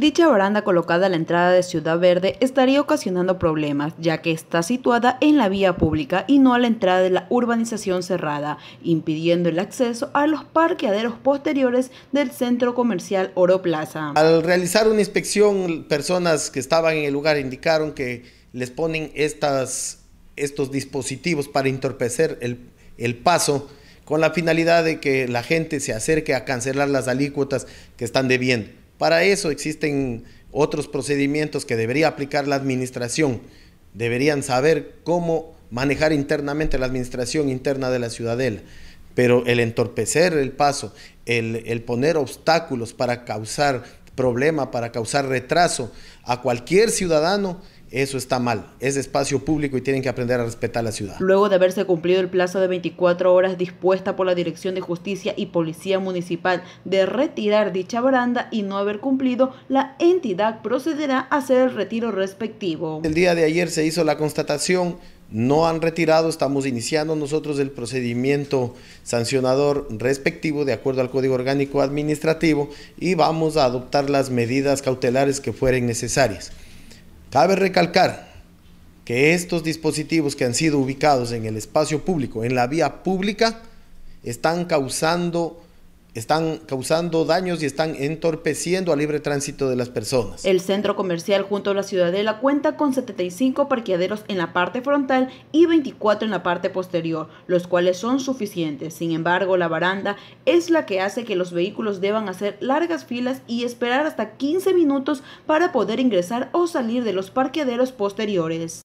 Dicha baranda colocada a la entrada de Ciudad Verde estaría ocasionando problemas, ya que está situada en la vía pública y no a la entrada de la urbanización cerrada, impidiendo el acceso a los parqueaderos posteriores del centro comercial Oro Plaza. Al realizar una inspección, personas que estaban en el lugar indicaron que les ponen estos dispositivos para entorpecer el, el paso con la finalidad de que la gente se acerque a cancelar las alícuotas que están debiendo. Para eso existen otros procedimientos que debería aplicar la administración. Deberían saber cómo manejar internamente la administración interna de la ciudadela. Pero el entorpecer el paso, el, poner obstáculos para causar problema, para causar retraso a cualquier ciudadano, eso está mal. Es espacio público y tienen que aprender a respetar la ciudad. Luego de haberse cumplido el plazo de 24 horas dispuesta por la Dirección de Justicia y Policía Municipal de retirar dicha baranda y no haber cumplido, la entidad procederá a hacer el retiro respectivo. El día de ayer se hizo la constatación no han retirado, estamos iniciando nosotros el procedimiento sancionador respectivo de acuerdo al Código Orgánico Administrativo y vamos a adoptar las medidas cautelares que fueren necesarias. Cabe recalcar que estos dispositivos que han sido ubicados en el espacio público, en la vía pública, están causando están causando daños y están entorpeciendo al libre tránsito de las personas. El centro comercial junto a la Ciudadela cuenta con 75 parqueaderos en la parte frontal y 24 en la parte posterior, los cuales son suficientes. Sin embargo, la baranda es la que hace que los vehículos deban hacer largas filas y esperar hasta 15 minutos para poder ingresar o salir de los parqueaderos posteriores.